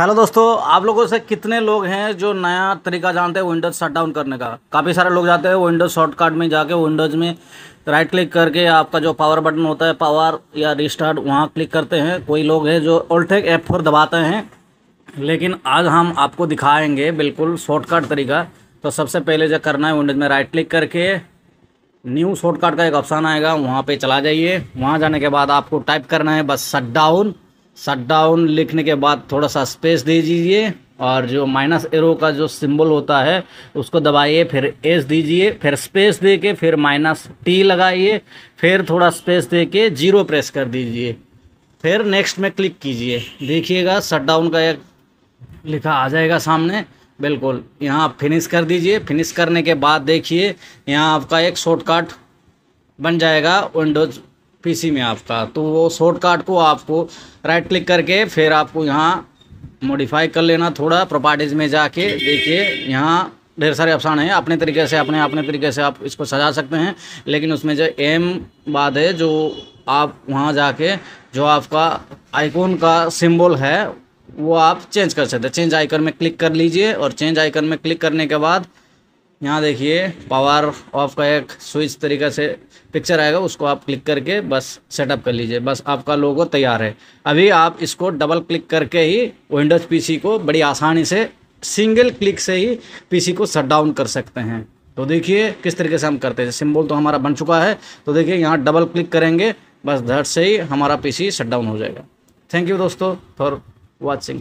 hello दोस्तों आप लोगों से कितने लोग हैं जो नया तरीका जानते हैं विंडोज शट डाउन करने का काफ़ी सारे लोग जाते हैं विंडोज शॉर्टकट में जाके विंडोज में राइट क्लिक करके आपका जो पावर बटन होता है पावर या रिस्टार्ट वहाँ क्लिक करते हैं कोई लोग हैं जो ओल्टेक ऐप फोर दबाते हैं लेकिन आज हम आपको दिखाएँगे बिल्कुल शॉर्टकट तरीका तो सबसे पहले जो करना है विंडोज में राइट क्लिक करके न्यू शॉर्टकट का एक ऑप्शन आएगा वहाँ पर चला जाइए वहाँ जाने के बाद आपको टाइप करना है बस शट डाउन शट डाउन लिखने के बाद थोड़ा सा स्पेस दे दीजिए और जो माइनस एरो का जो सिंबल होता है उसको दबाइए फिर एस दीजिए फिर स्पेस दे के फिर माइनस टी लगाइए फिर थोड़ा स्पेस दे के जीरो प्रेस कर दीजिए फिर नेक्स्ट में क्लिक कीजिए देखिएगा शट डाउन का एक लिखा आ जाएगा सामने बिल्कुल यहाँ आप फिनिश कर दीजिए फिनिश करने के बाद देखिए यहाँ आपका एक शॉर्टकट बन जाएगा विंडोज़ पीसी में आपका तो वो शॉर्टकट को आपको राइट क्लिक करके फिर आपको यहाँ मॉडिफाई कर लेना थोड़ा प्रॉपर्टीज़ में जाके देखिए यहाँ ढेर सारे ऑप्शन हैं अपने तरीके से अपने अपने तरीके से आप इसको सजा सकते हैं लेकिन उसमें जो एम बात है जो आप वहाँ जाके जो आपका आइकॉन का सिंबल है वो आप चेंज कर सकते हैं चेंज आइकन में क्लिक कर लीजिए और चेंज आइकन में क्लिक करने के बाद यहाँ देखिए पावर ऑफ का एक स्विच तरीक़े से पिक्चर आएगा उसको आप क्लिक करके बस सेटअप कर लीजिए बस आपका लोगो तैयार है अभी आप इसको डबल क्लिक करके ही विंडोज़ पीसी को बड़ी आसानी से सिंगल क्लिक से ही पीसी को शट डाउन कर सकते हैं तो देखिए किस तरीके से हम करते हैं सिंबल तो हमारा बन चुका है तो देखिए यहाँ डबल क्लिक करेंगे बस धट से ही हमारा पी शट डाउन हो जाएगा थैंक यू दोस्तों फॉर वॉचिंग